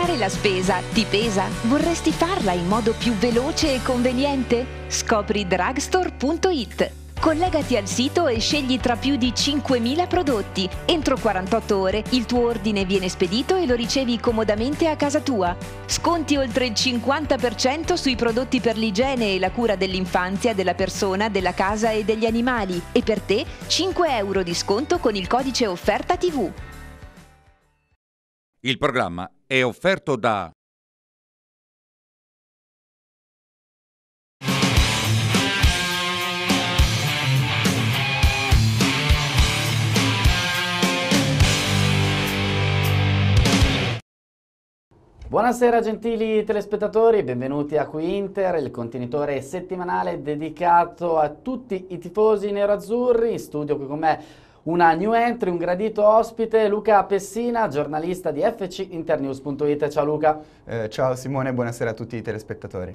Fare la spesa ti pesa? Vorresti farla in modo più veloce e conveniente? Scopri drugstore.it. Collegati al sito e scegli tra più di 5.000 prodotti. Entro 48 ore il tuo ordine viene spedito e lo ricevi comodamente a casa tua. Sconti oltre il 50% sui prodotti per l'igiene e la cura dell'infanzia, della persona, della casa e degli animali. E per te 5 euro di sconto con il codice offerta TV. Il programma è offerto da Buonasera gentili telespettatori, benvenuti a Qui Inter, il contenitore settimanale dedicato a tutti i tifosi neroazzurri. In studio qui con me una new entry, un gradito ospite, Luca Pessina, giornalista di fcinternews.it. Ciao Luca. Eh, ciao Simone, buonasera a tutti i telespettatori.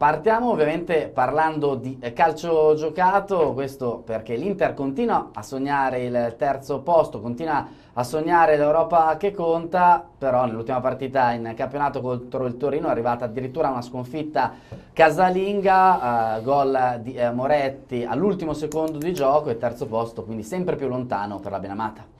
Partiamo ovviamente parlando di eh, calcio giocato, questo perché l'Inter continua a sognare il terzo posto, continua a sognare l'Europa che conta, però nell'ultima partita in campionato contro il Torino è arrivata addirittura una sconfitta casalinga, eh, gol di eh, Moretti all'ultimo secondo di gioco e terzo posto quindi sempre più lontano per la Benamata.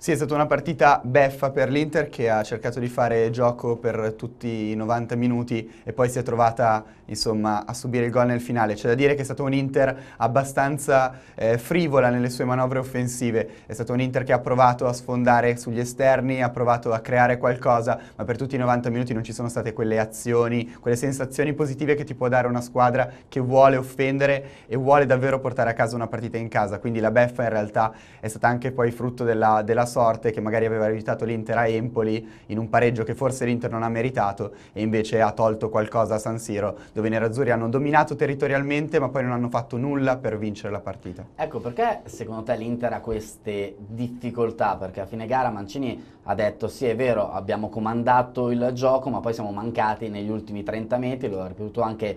Sì, è stata una partita beffa per l'Inter che ha cercato di fare gioco per tutti i 90 minuti e poi si è trovata insomma, a subire il gol nel finale. C'è da dire che è stato un Inter abbastanza eh, frivola nelle sue manovre offensive. È stato un Inter che ha provato a sfondare sugli esterni, ha provato a creare qualcosa, ma per tutti i 90 minuti non ci sono state quelle azioni, quelle sensazioni positive che ti può dare una squadra che vuole offendere e vuole davvero portare a casa una partita in casa. Quindi la beffa in realtà è stata anche poi frutto della, della sorte che magari aveva aiutato l'Inter a Empoli in un pareggio che forse l'Inter non ha meritato e invece ha tolto qualcosa a San Siro, dove i nerazzurri hanno dominato territorialmente ma poi non hanno fatto nulla per vincere la partita. Ecco, perché secondo te l'Inter ha queste difficoltà? Perché a fine gara Mancini ha detto sì è vero, abbiamo comandato il gioco ma poi siamo mancati negli ultimi 30 metri, lo ha ripetuto anche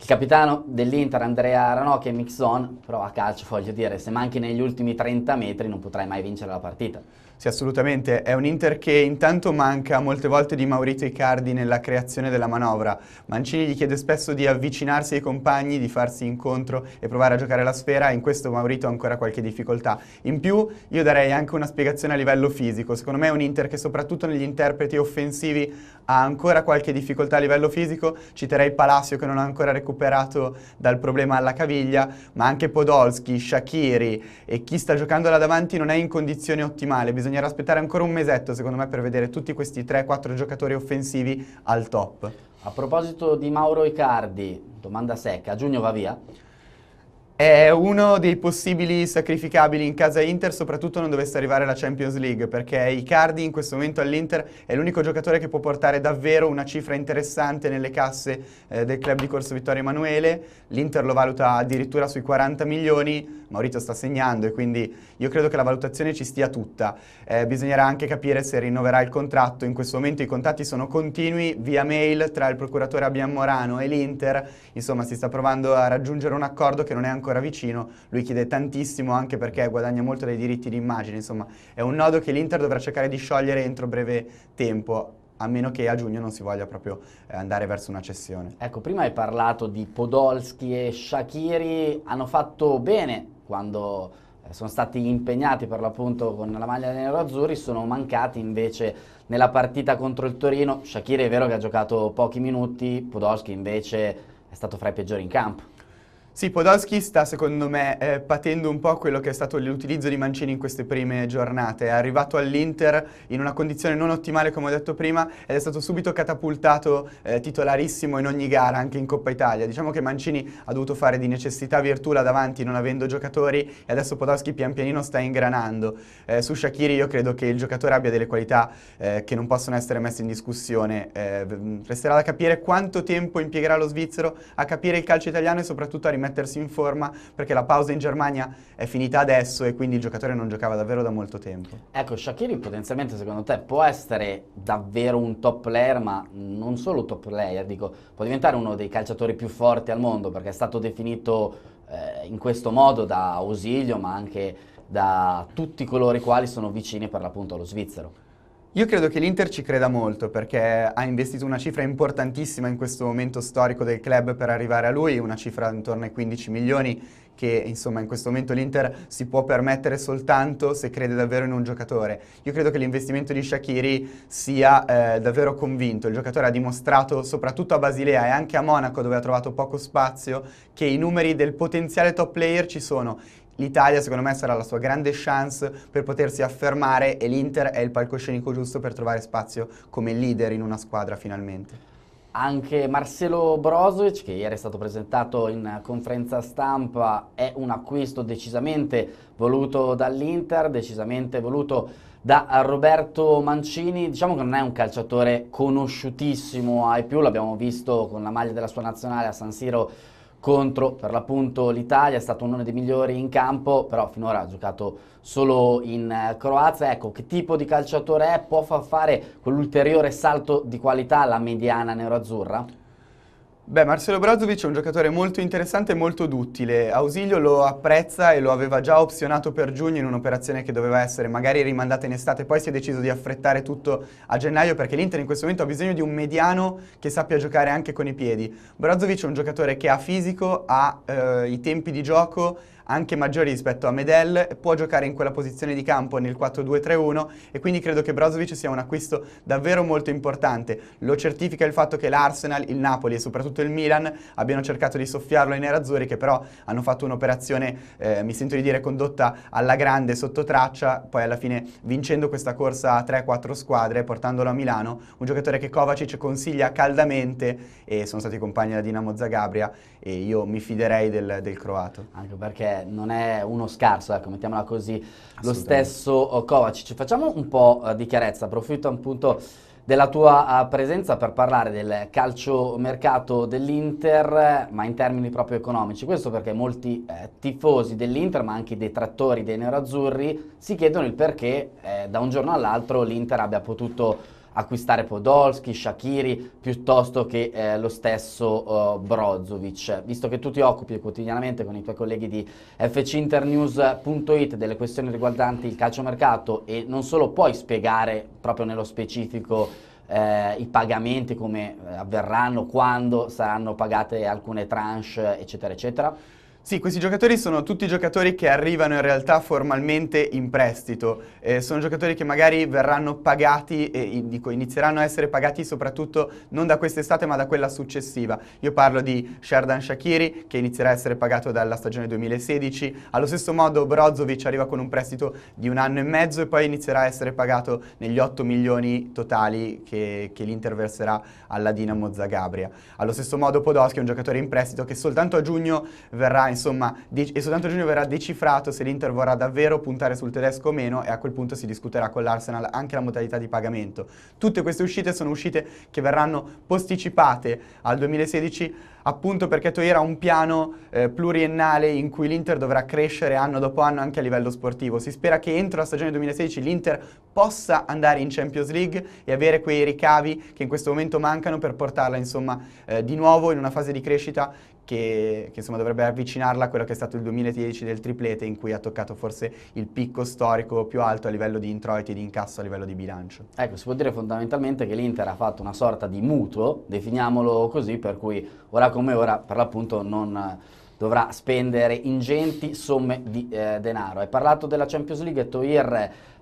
il capitano dell'Inter Andrea Ranocchi è mix zone, però a calcio voglio dire, se manchi negli ultimi 30 metri non potrai mai vincere la partita. Sì, assolutamente. È un Inter che intanto manca molte volte di Maurizio Icardi nella creazione della manovra. Mancini gli chiede spesso di avvicinarsi ai compagni, di farsi incontro e provare a giocare la sfera. In questo Maurizio ha ancora qualche difficoltà. In più, io darei anche una spiegazione a livello fisico. Secondo me è un Inter che soprattutto negli interpreti offensivi ha ancora qualche difficoltà a livello fisico. Citerei Palacio che non ha ancora recuperato dal problema alla caviglia, ma anche Podolski, Shakiri e chi sta giocando là davanti non è in condizione ottimale. Bisogna bisognerà aspettare ancora un mesetto secondo me per vedere tutti questi 3-4 giocatori offensivi al top. A proposito di Mauro Icardi, domanda secca, a giugno va via? È uno dei possibili sacrificabili in casa Inter, soprattutto non dovesse arrivare la Champions League, perché Icardi in questo momento all'Inter è l'unico giocatore che può portare davvero una cifra interessante nelle casse eh, del club di Corso Vittorio Emanuele. L'Inter lo valuta addirittura sui 40 milioni, Maurizio sta segnando e quindi io credo che la valutazione ci stia tutta. Eh, bisognerà anche capire se rinnoverà il contratto, in questo momento i contatti sono continui via mail tra il procuratore Abian Morano e l'Inter, insomma si sta provando a raggiungere un accordo che non è ancora ancora vicino, lui chiede tantissimo anche perché guadagna molto dai diritti di immagine, insomma è un nodo che l'Inter dovrà cercare di sciogliere entro breve tempo a meno che a giugno non si voglia proprio eh, andare verso una cessione. Ecco, prima hai parlato di Podolski e Shakiri, hanno fatto bene quando eh, sono stati impegnati per l'appunto con la maglia dei nerazzurri, sono mancati invece nella partita contro il Torino. Shakiri è vero che ha giocato pochi minuti, Podolski invece è stato fra i peggiori in campo. Sì, Podolski sta secondo me eh, patendo un po' quello che è stato l'utilizzo di Mancini in queste prime giornate. È arrivato all'Inter in una condizione non ottimale come ho detto prima ed è stato subito catapultato eh, titolarissimo in ogni gara, anche in Coppa Italia. Diciamo che Mancini ha dovuto fare di necessità virtù là davanti non avendo giocatori e adesso Podolski pian pianino sta ingranando. Eh, su Shakiri io credo che il giocatore abbia delle qualità eh, che non possono essere messe in discussione. Eh, resterà da capire quanto tempo impiegherà lo svizzero a capire il calcio italiano e soprattutto a rimettere rimettersi in forma perché la pausa in Germania è finita adesso e quindi il giocatore non giocava davvero da molto tempo. Ecco, Shakiri potenzialmente secondo te può essere davvero un top player, ma non solo top player, dico, può diventare uno dei calciatori più forti al mondo perché è stato definito eh, in questo modo da Ausilio, ma anche da tutti coloro i quali sono vicini per l'appunto allo svizzero. Io credo che l'Inter ci creda molto perché ha investito una cifra importantissima in questo momento storico del club per arrivare a lui, una cifra intorno ai 15 milioni che insomma in questo momento l'Inter si può permettere soltanto se crede davvero in un giocatore. Io credo che l'investimento di Shakiri sia eh, davvero convinto, il giocatore ha dimostrato soprattutto a Basilea e anche a Monaco dove ha trovato poco spazio che i numeri del potenziale top player ci sono l'Italia secondo me sarà la sua grande chance per potersi affermare e l'Inter è il palcoscenico giusto per trovare spazio come leader in una squadra finalmente. Anche Marcelo Brozovic, che ieri è stato presentato in conferenza stampa, è un acquisto decisamente voluto dall'Inter, decisamente voluto da Roberto Mancini. Diciamo che non è un calciatore conosciutissimo ai più, l'abbiamo visto con la maglia della sua nazionale a San Siro contro per l'appunto l'Italia, è stato uno dei migliori in campo, però finora ha giocato solo in eh, Croazia. Ecco, che tipo di calciatore è? Può far fare quell'ulteriore salto di qualità alla mediana neroazzurra? Beh, Marcelo Brozovic è un giocatore molto interessante e molto duttile. Ausilio lo apprezza e lo aveva già opzionato per giugno in un'operazione che doveva essere magari rimandata in estate, poi si è deciso di affrettare tutto a gennaio perché l'Inter in questo momento ha bisogno di un mediano che sappia giocare anche con i piedi. Brozovic è un giocatore che ha fisico, ha eh, i tempi di gioco, anche maggiori rispetto a Medel, può giocare in quella posizione di campo nel 4-2-3-1 e quindi credo che Brozovic sia un acquisto davvero molto importante. Lo certifica il fatto che l'Arsenal, il Napoli e soprattutto il Milan abbiano cercato di soffiarlo ai nerazzurri che però hanno fatto un'operazione, eh, mi sento di dire, condotta alla grande sotto traccia, poi alla fine vincendo questa corsa a 3-4 squadre, portandolo a Milano, un giocatore che Kovacic consiglia caldamente e sono stati compagni da Dinamo Zagabria e io mi fiderei del, del, croato. Anche perché non è uno scarso, ecco, mettiamola così, lo stesso oh, Kovacic. Facciamo un po' eh, di chiarezza, approfitto appunto della tua eh, presenza per parlare del calcio mercato dell'Inter, ma in termini proprio economici. Questo perché molti eh, tifosi dell'Inter, ma anche dei trattori dei nerazzurri, si chiedono il perché eh, da un giorno all'altro l'Inter abbia potuto acquistare Podolski, Shakiri piuttosto che eh, lo stesso eh, Brozovic. Visto che tu ti occupi quotidianamente con i tuoi colleghi di fcinternews.it delle questioni riguardanti il calciomercato e non solo puoi spiegare proprio nello specifico eh, i pagamenti come eh, avverranno, quando saranno pagate alcune tranche, eccetera, eccetera. Sì, questi giocatori sono tutti giocatori che arrivano in realtà formalmente in prestito, eh, sono giocatori che magari verranno pagati, eh, dico, inizieranno a essere pagati soprattutto non da quest'estate ma da quella successiva. Io parlo di Sherdan Shakiri che inizierà a essere pagato dalla stagione 2016, allo stesso modo Brozovic arriva con un prestito di un anno e mezzo e poi inizierà a essere pagato negli 8 milioni totali che, che l'Inter verserà alla Dinamo Zagabria. Allo stesso modo Podolski è un giocatore in prestito che soltanto a giugno verrà insomma, e soltanto giugno verrà decifrato se l'Inter vorrà davvero puntare sul tedesco o meno e a quel punto si discuterà con l'Arsenal anche la modalità di pagamento. Tutte queste uscite sono uscite che verranno posticipate al 2016 appunto perché tu era un piano eh, pluriennale in cui l'Inter dovrà crescere anno dopo anno anche a livello sportivo. Si spera che entro la stagione 2016 l'Inter possa andare in Champions League e avere quei ricavi che in questo momento mancano per portarla insomma eh, di nuovo in una fase di crescita che, che, insomma dovrebbe avvicinarla a quello che è stato il 2010 del triplete in cui ha toccato forse il picco storico più alto a livello di introiti e di incasso a livello di bilancio. Ecco, si può dire fondamentalmente che l'Inter ha fatto una sorta di mutuo, definiamolo così, per cui ora come ora per l'appunto non eh, dovrà spendere ingenti somme di eh, denaro. Hai parlato della Champions League e Toir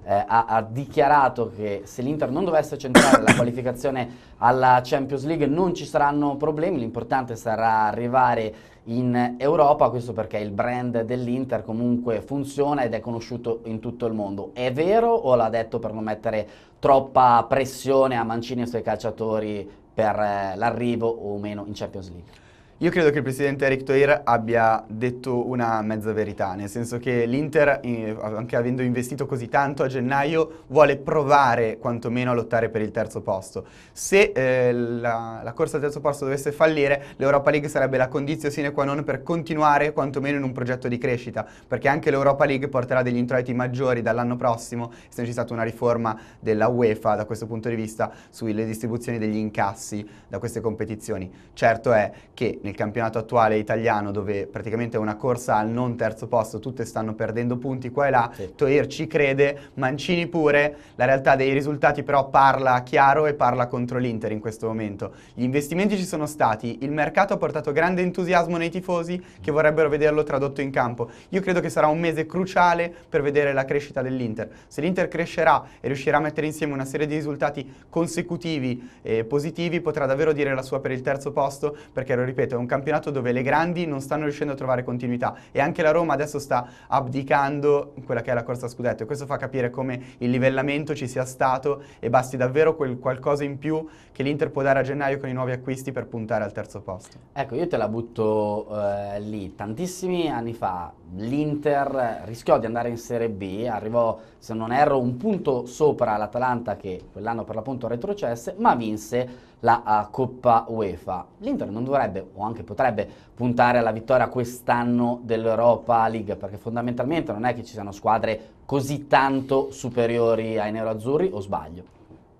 eh, ha, ha, dichiarato che se l'Inter non dovesse centrare la qualificazione alla Champions League non ci saranno problemi, l'importante sarà arrivare in Europa, questo perché il brand dell'Inter comunque funziona ed è conosciuto in tutto il mondo. È vero o l'ha detto per non mettere troppa pressione a Mancini e ai suoi calciatori per eh, l'arrivo o meno in Champions League. Io credo che il presidente Eric Toir abbia detto una mezza verità, nel senso che l'Inter, eh, anche avendo investito così tanto a gennaio, vuole provare quantomeno a lottare per il terzo posto. Se eh, la, la, corsa al terzo posto dovesse fallire, l'Europa League sarebbe la condizione sine qua non per continuare quantomeno in un progetto di crescita, perché anche l'Europa League porterà degli introiti maggiori dall'anno prossimo, essendoci stata una riforma della UEFA da questo punto di vista sulle distribuzioni degli incassi da queste competizioni. Certo è che nel campionato attuale italiano dove praticamente è una corsa al non terzo posto, tutte stanno perdendo punti qua e là, sì. Toir ci crede, Mancini pure, la realtà dei risultati però parla chiaro e parla contro l'Inter in questo momento. Gli investimenti ci sono stati, il mercato ha portato grande entusiasmo nei tifosi che vorrebbero vederlo tradotto in campo. Io credo che sarà un mese cruciale per vedere la crescita dell'Inter. Se l'Inter crescerà e riuscirà a mettere insieme una serie di risultati consecutivi e positivi, potrà davvero dire la sua per il terzo posto perché, lo ripeto, un campionato dove le grandi non stanno riuscendo a trovare continuità e anche la Roma adesso sta abdicando quella che è la corsa a scudetto e questo fa capire come il livellamento ci sia stato e basti davvero quel qualcosa in più che l'Inter può dare a gennaio con i nuovi acquisti per puntare al terzo posto. Ecco, io te la butto eh, lì. Tantissimi anni fa l'Inter rischiò di andare in Serie B, arrivò, se non erro, un punto sopra l'Atalanta che quell'anno per l'appunto retrocesse, ma vinse la eh, Coppa UEFA. L'Inter non dovrebbe, o anche potrebbe puntare alla vittoria quest'anno dell'Europa League, perché fondamentalmente non è che ci siano squadre così tanto superiori ai neroazzurri, o sbaglio?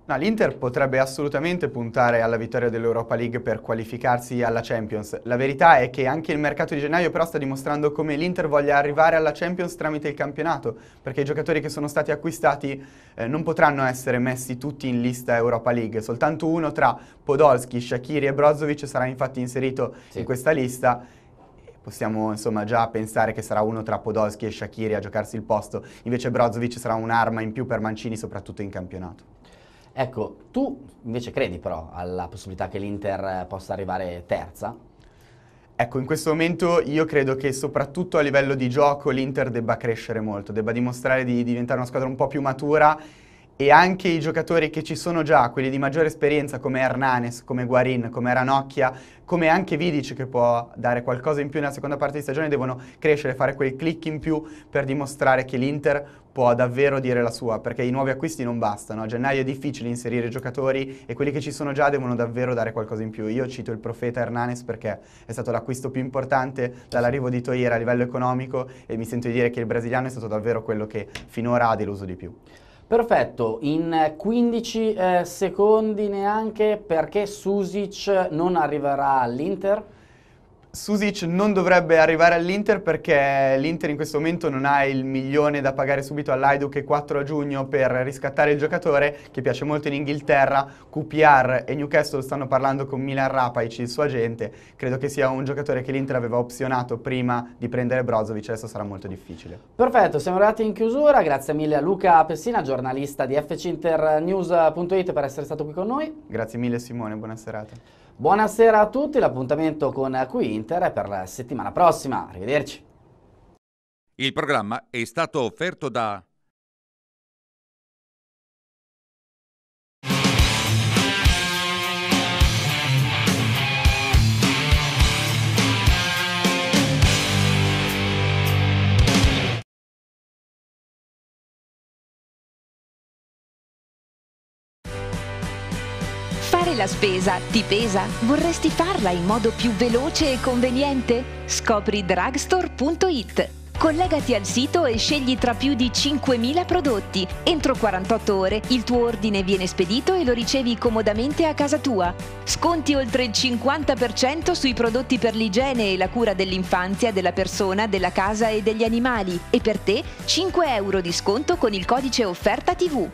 No, L'Inter potrebbe assolutamente puntare alla vittoria dell'Europa League per qualificarsi alla Champions. La verità è che anche il mercato di gennaio però sta dimostrando come l'Inter voglia arrivare alla Champions tramite il campionato, perché i giocatori che sono stati acquistati eh, non potranno essere messi tutti in lista Europa League. Soltanto uno tra Podolski, Shakiri e Brozovic sarà infatti inserito sì. in questa lista possiamo insomma già pensare che sarà uno tra Podolski e Shakiri a giocarsi il posto, invece Brozovic sarà un'arma in più per Mancini soprattutto in campionato. Ecco, tu invece credi però alla possibilità che l'Inter possa arrivare terza? Ecco, in questo momento io credo che soprattutto a livello di gioco l'Inter debba crescere molto, debba dimostrare di diventare una squadra un po' più matura e anche i giocatori che ci sono già, quelli di maggiore esperienza come Hernanes, come Guarin, come Ranocchia, come anche Vidic che può dare qualcosa in più nella seconda parte di stagione, devono crescere, fare quel click in più per dimostrare che l'Inter può davvero dire la sua, perché i nuovi acquisti non bastano, a gennaio è difficile inserire giocatori e quelli che ci sono già devono davvero dare qualcosa in più. Io cito il profeta Hernanes perché è stato l'acquisto più importante dall'arrivo di Toiera a livello economico e mi sento di dire che il brasiliano è stato davvero quello che finora ha deluso di più. Perfetto, in 15 eh, secondi neanche perché Susic non arriverà all'Inter? Susic non dovrebbe arrivare all'Inter perché l'Inter in questo momento non ha il milione da pagare subito all'Aiduc e 4 a giugno per riscattare il giocatore che piace molto in Inghilterra, QPR e Newcastle stanno parlando con Milan Rapaic, il suo agente, credo che sia un giocatore che l'Inter aveva opzionato prima di prendere Brozovic, adesso sarà molto difficile. Perfetto, siamo arrivati in chiusura, grazie mille a Luca Pessina, giornalista di fcinternews.it per essere stato qui con noi. Grazie mille Simone, buona serata. Buonasera a tutti, l'appuntamento con Qui Inter è per la settimana prossima. Arrivederci. Il programma è stato offerto da la spesa ti pesa? Vorresti farla in modo più veloce e conveniente? Scopri drugstore.it. Collegati al sito e scegli tra più di 5.000 prodotti. Entro 48 ore il tuo ordine viene spedito e lo ricevi comodamente a casa tua. Sconti oltre il 50% sui prodotti per l'igiene e la cura dell'infanzia, della persona, della casa e degli animali. E per te 5 euro di sconto con il codice offerta TV.